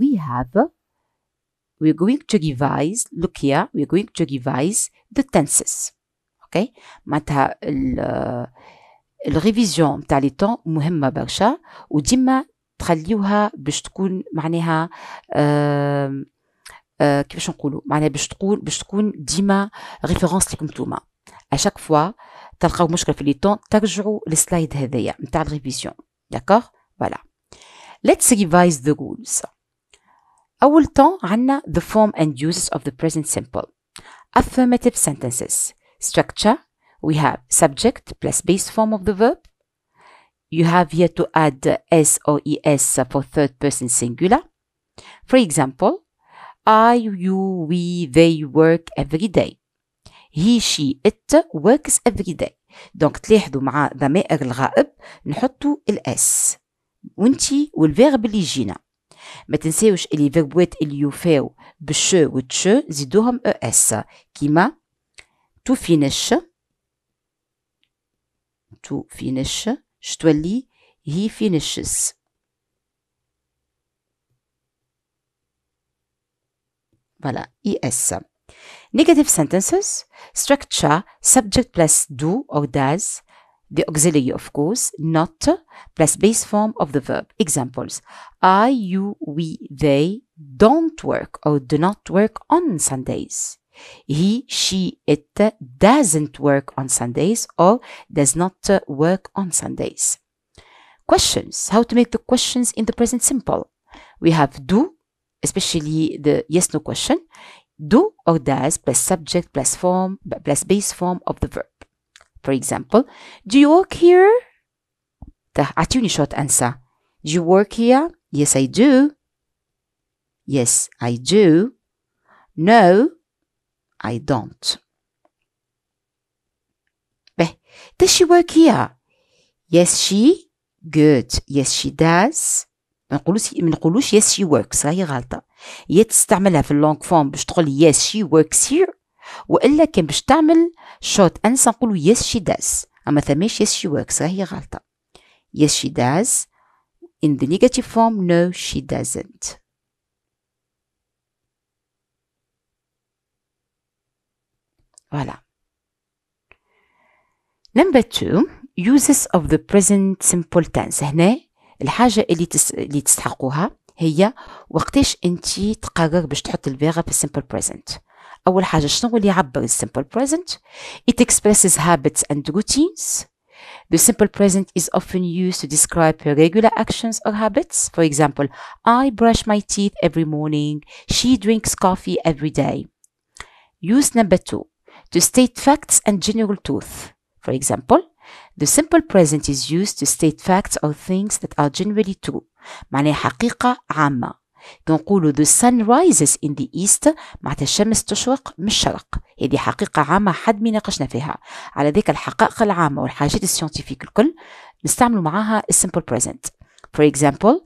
we have we're going to revise look here we're going to revise the tenses اوكي معناتها الريفيزيون تاع لي طون مهمه برشا وديما تخليوها باش تكون معناها كيفاش نقولوا معناها باش تكون باش تكون ديما ريفيرونس ليكم نتوما اشاك فوا تلقاو مشكل في لي طون ترجعوا للسلايد هذايا نتاع الريفيزيون داكور فوالا let's revise the rules أول طون عنا the form and uses of the present simple affirmative sentences structure we have subject plus base form of the verb you have here to add s or es for third person singular for example I, you, we, they work every day he, she, it works every day دونك تلاحظوا مع ضمائر الغائب نحطوا الاس وانتي والفيرب اللي يجينا mais tu sais où il est venu, il s. to finish, to finish, je he finishes. Voilà, Negative sentences structure subject plus do or does. the auxiliary, of course, not plus base form of the verb. Examples I, you, we, they don't work or do not work on Sundays. He, she, it doesn't work on Sundays or does not work on Sundays. Questions How to make the questions in the present simple? We have do, especially the yes no question, do or does plus subject plus form plus base form of the verb. For example, do you work here? The attorney short answer. Do you work here? Yes, I do. Yes, I do. No, I don't. Does she work here? Yes, she. Good. Yes, she does. ما نقولوش ما نقولوش yes she works راهي غلطة يا تستعملها في اللونغ فورم باش تقول yes she works here والا كان باش تعمل شوت انسى نقولوا يس شي داز اما ثماش يس شي وركس راهي غلطه يس شي داز in the negative form no she doesn't فوالا نمبر 2 uses of the present simple tense. هنا الحاجة اللي تس... اللي تستحقوها هي وقتاش انت تقرر باش تحط الفيرب في simple present. اول حاجه شنو اللي يعبر السمبل present it expresses habits and routines The simple present is often used to describe regular actions or habits. For example, I brush my teeth every morning. She drinks coffee every day. Use number two to state facts and general truth. For example, the simple present is used to state facts or things that are generally true. معناها حقيقة عامة. كنقولوا the sun rises in the east معناتها الشمس تشرق من الشرق هذه حقيقة عامة حد ما ناقشنا فيها على ذيك الحقائق العامة والحاجات السيونتيفيك الكل نستعملوا معاها simple present for example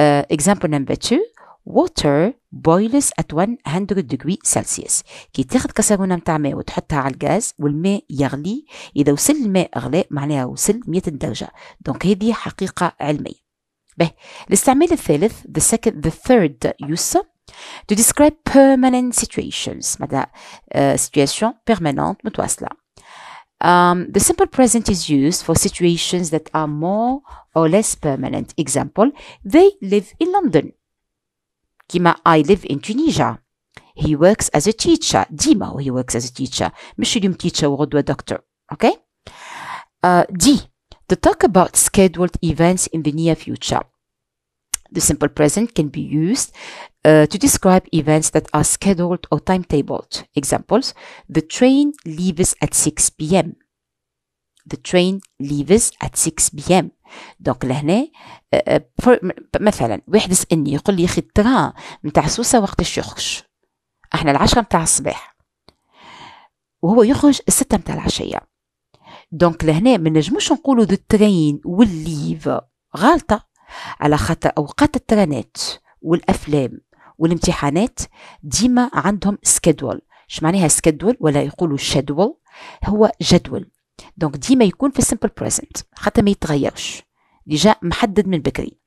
uh, example number two water boils at 100 degree Celsius كي تاخذ كاسرونه نتاع ماء وتحطها على الغاز والماء يغلي اذا وصل الماء غلاء معناها وصل 100 درجه دونك هذه حقيقه علميه به الثالث the second the third use to describe permanent situations معناتها uh, situation permanent متواصلة Um, the simple present is used for situations that are more or less permanent. Example, they live in London. كما I live in Tunisia. He works as a teacher. ديما he works as a teacher. مش اليوم teacher وغدوة doctor. Okay? Uh, D. To talk about scheduled events in the near future. The simple present can be used uh, to describe events that are scheduled or timetabled. Examples, the train leaves at 6 p.m. The train leaves at 6 p.m. دونك لهنا uh, uh, مثلا واحد يسالني يقول لي اخي الترا نتاع سوسه وقتاش يخرج احنا العشرة نتاع الصباح وهو يخرج الستة نتاع العشيه دونك لهنا ما نجموش نقولوا ذا ترين والليف غالطه على خاطر اوقات الترانات والافلام والامتحانات ديما عندهم سكيدول اش معناها سكيدول ولا يقولوا شادول هو جدول دونك ديما يكون في simple بريزنت حتى ما يتغيرش ديجا محدد من بكري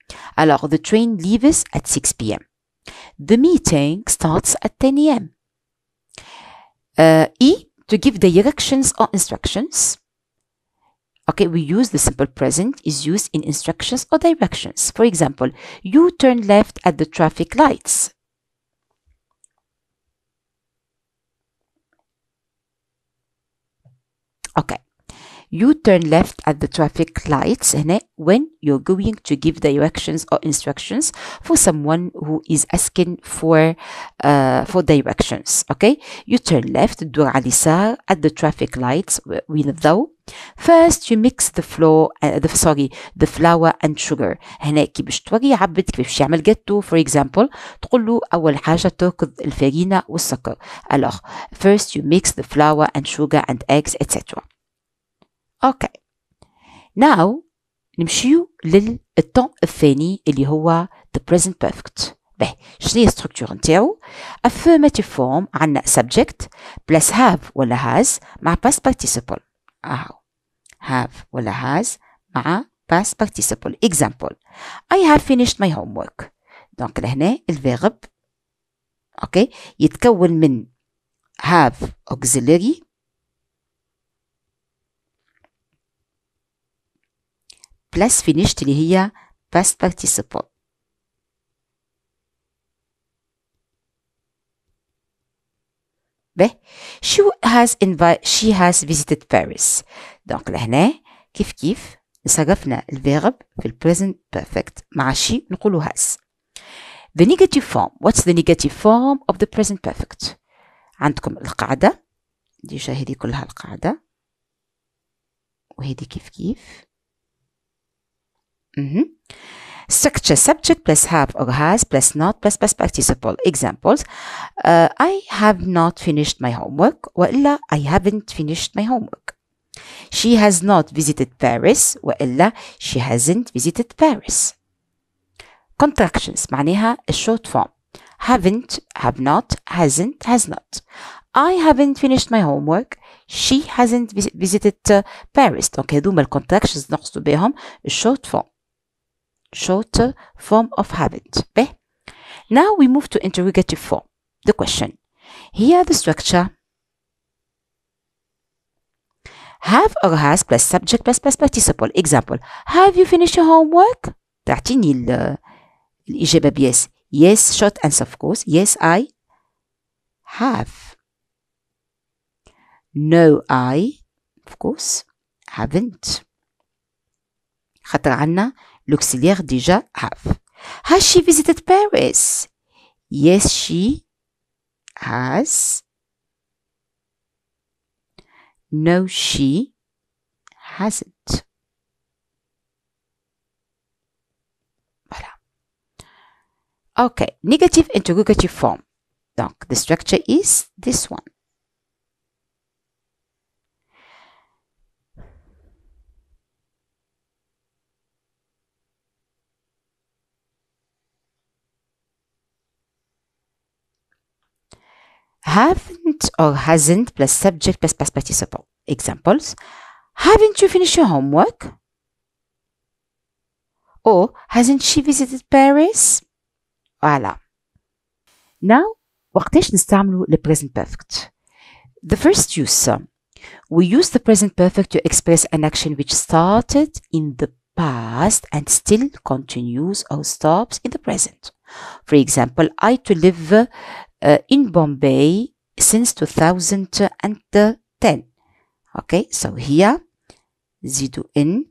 alors the train leaves at 6 p.m. the meeting starts at 10 a.m. Uh, e to give directions or instructions Okay, we use the simple present is used in instructions or directions. For example, you turn left at the traffic lights. Okay, you turn left at the traffic lights and when you're going to give directions or instructions for someone who is asking for uh, for directions okay you turn left تدور على at the traffic lights وين الضوء First you mix the flour uh, the sorry the flour and sugar هنا كي باش توري عبد كيفاش باش يعمل جاتو for example تقول له اول حاجه تركض الفرينه والسكر alors first you mix the flour and sugar and eggs etc اوكي ناو نمشيو للتون الثاني اللي هو the present perfect به شنو هي الستركتور نتاعو affirmative form عندنا subject plus have ولا has مع past participle اهو have ولا has مع past participle example I have finished my homework دونك لهنا الفيرب اوكي يتكون من have auxiliary بلس فينيشت اللي هي past participle به she has invited she has visited Paris دونك لهنا كيف كيف صرفنا الفيرب في present perfect مع شي نقولو has the negative form what's the negative form of the present perfect عندكم القاعدة ديجا هذه كلها القاعدة وهذه كيف كيف Mm -hmm. Structure, subject plus have or has plus not plus plus participle. Examples, uh, I have not finished my homework وإلا I haven't finished my homework. She has not visited Paris وإلا she hasn't visited Paris. Contractions معناها a short form. Haven't, have not, hasn't, has not. I haven't finished my homework. She hasn't visited uh, Paris. دونك هذوما الكونتراكشنز نقصدوا بهم short form shorter form of habit. Now we move to interrogative form. The question. Here the structure have or has plus subject plus plus participle. Example. Have you finished your homework? تعطيني الإجابة ب yes. Yes, short answer of course. Yes, I have. No, I of course haven't. خاطر عنا l'auxiliaire déjà have. Has she visited Paris? Yes, she has. No, she hasn't. Voilà. Okay, negative interrogative form. Donc, the structure is this one. haven't or hasn't plus subject plus past participle. Examples. Haven't you finished your homework? Or hasn't she visited Paris? Voila. Now, وقتاش نستعملوا the present perfect? The first use. We use the present perfect to express an action which started in the past and still continues or stops in the present. For example, I to live uh, in Bombay since 2010. Okay, so here زيدوا in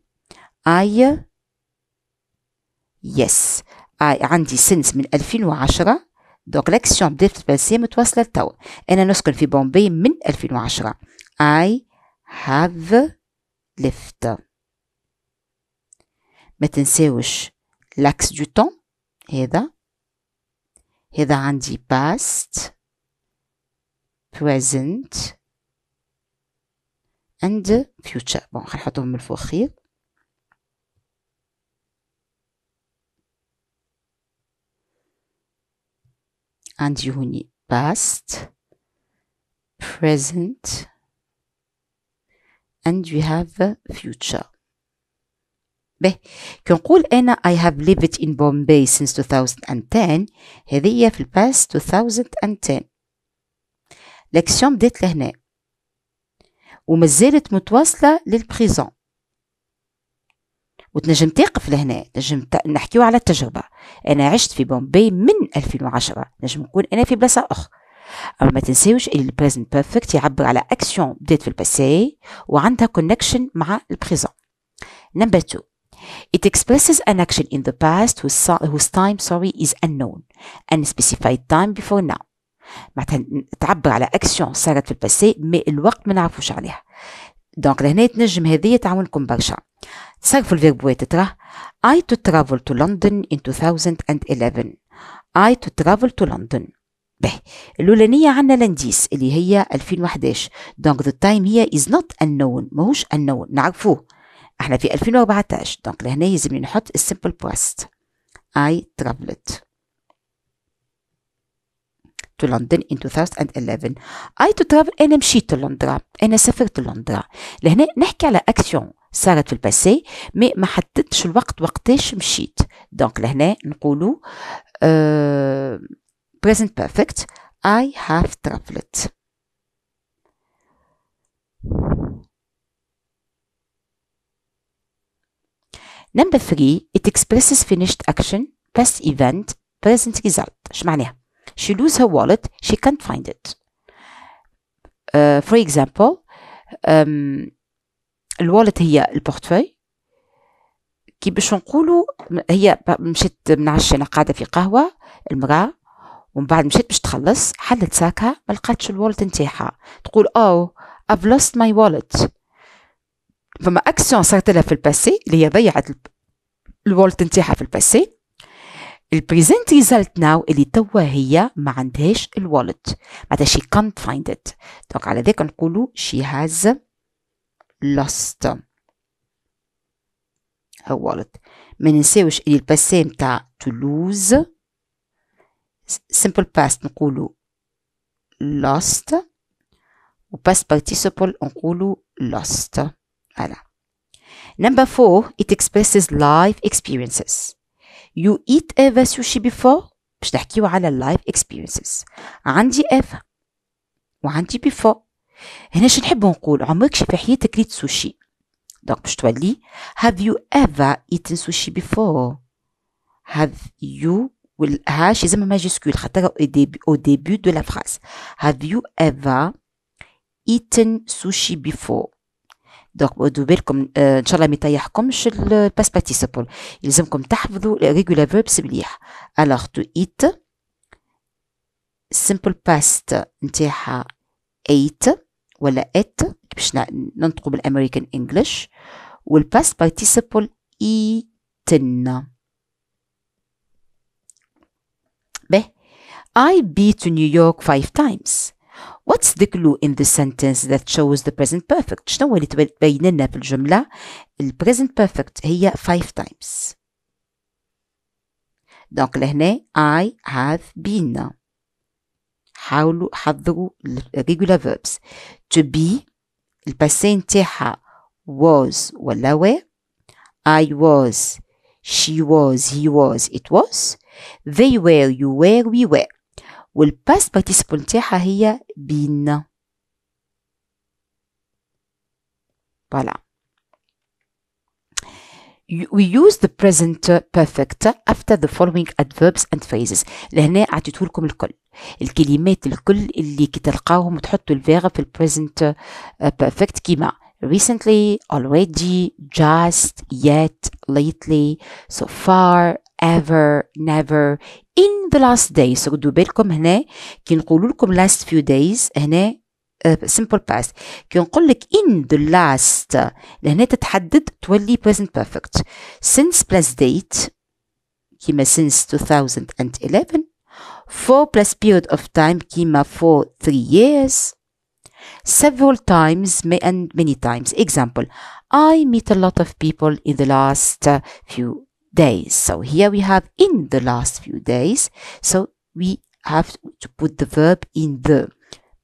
I yes I عندي since من 2010 دونك لاكسيون بدات في الباسي متواصلة لتوا أنا نسكن في بومبي من 2010 I have left ما تنساوش لاكس دو تون هذا إذا عندي past present and future بون غنحطهم من الفوخيل عندي هوني past present and you have future به كنقول انا I have lived in Bombay since 2010 هذه في الباست 2010 لكسيون بدات لهنا ومازالت متواصلة للبريزون وتنجم تقف لهنا تنجم ت... نحكيو على التجربة أنا عشت في بومبي من 2010 نجم نكون أنا في بلاصة أخرى أما ما تنسيوش إلي البريزن بيرفكت يعبر على أكسيون بدات في الباسي وعندها كونكشن مع البريزون نمبر 2 It expresses an action in the past whose, whose time sorry, is unknown and specified time before now معناتها تعبر على اكسيون صارت في الباسي مي الوقت ما نعرفوش عليها دونك لهنا تنجم هذه تعاونكم برشا تصرفوا وي تراه I to travel to London in 2011 I to travel to London به الاولانيه عندنا لانديس اللي هي 2011 دونك ذا تايم هي از نوت unknown ماهوش unknown نعرفوه احنا في 2014 دونك لهنا يجب نحط السيمبل بوست اي traveled to London in 2011 I to travel أنا مشيت لندن أنا سافرت لندن لهنا نحكي على أكسيون صارت في الباسي مي ما حددتش الوقت وقتاش مشيت دونك لهنا نقولوا uh, present perfect I have traveled نمبر 3 it expresses finished action past event present result اش معناها she lose her wallet she can't find it uh, for example um, الوالت هي البورتفوي كي باش نقولوا هي مشيت من عشانة قاعدة في قهوة المرأة ومن بعد مشيت باش تخلص حلت ساكها ما لقاتش الوالت نتاعها تقول او oh, I've lost my wallet فما اكسيون صارت لها في الباسي اللي هي ضيعت الولت نتاعها في الباسي البريزنت ريزلت ناو اللي توا هي ما عندهاش الوالت معناتها شي كانت فايند ات دونك على ذاك نقولوا شي هاز لوست هو والت ما ننساوش اللي الباسي نتاع تولوز simple past نقولوا lost و past participle نقولوا lost Voilà. Number four, it expresses life experiences. You eat ever sushi before? باش تحكيو على life experiences. عندي ever وعندي before. هنا شو نحب نقول عمرك في حياتك ريت سوشي. دونك باش تولي have you ever eaten sushi before? Have you والهاش لازم ماجيسكول خاطر au début de la phrase. Have you ever eaten sushi before? دونك دو بالكم ان شاء الله ما يطيحكمش الباس باتيسيبل يلزمكم تحفظوا ريغولا فيربس مليح الوغ تو ايت simple past نتاعها ايت ولا ات باش ننطقوا بالامريكان انجلش والباس بارتيسيبل eaten به I been to New York five times What's the clue in this sentence that shows the present perfect? شنو اللي تبين لنا في الجملة ال present perfect هي five times. دونك لهنا I have been. حاولوا حضروا regular verbs. To be الباسي نتاعها was ولا were. I was. She was. He was. It was. They were. You were. We were. والباس بارتيسيبل تاعها هي بين فوالا we use the present perfect after the following adverbs and phrases لهنا عطيته لكم الكل الكلمات الكل اللي كي تلقاوهم تحطوا الفيرب في present perfect كيما recently already just yet lately so far ever never in the last days so خدوا بالكم هنا كي نقولوا لكم last few days هنا uh, simple past كي نقول لك in the last لهنا تتحدد تولي present perfect since plus date كيما since 2011 4 plus period of time كيما for 3 years several times and many times example I meet a lot of people in the last uh, few days. So here we have in the last few days. So we have to put the verb in the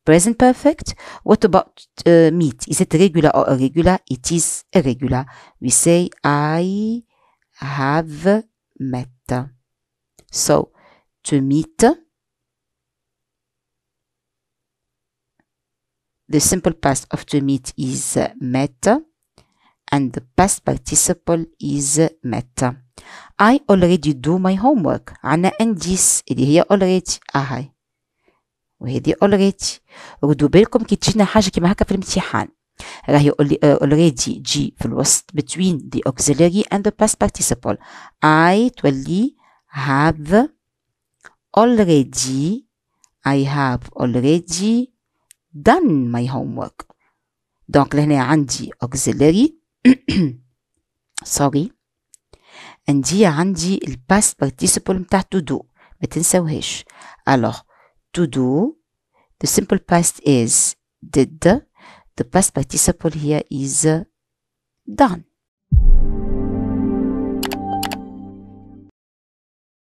present perfect. What about uh, meet? Is it regular or irregular? It is irregular. We say I have met. So to meet the simple past of to meet is met and the past participle is met. I already do my homework عنا انديس اللي هي already أهي وهذه already ردوا بالكم كي تجينا حاجة كيما هكا في الامتحان راهي already جي في الوسط between the auxiliary and the past participle I تولي have already I have already done my homework دونك لهنا عندي auxiliary sorry عندي عندي الباست بارتيسيبل بتاع تو دو ما تنساوهاش الوغ تو دو the simple past is did the past participle here is done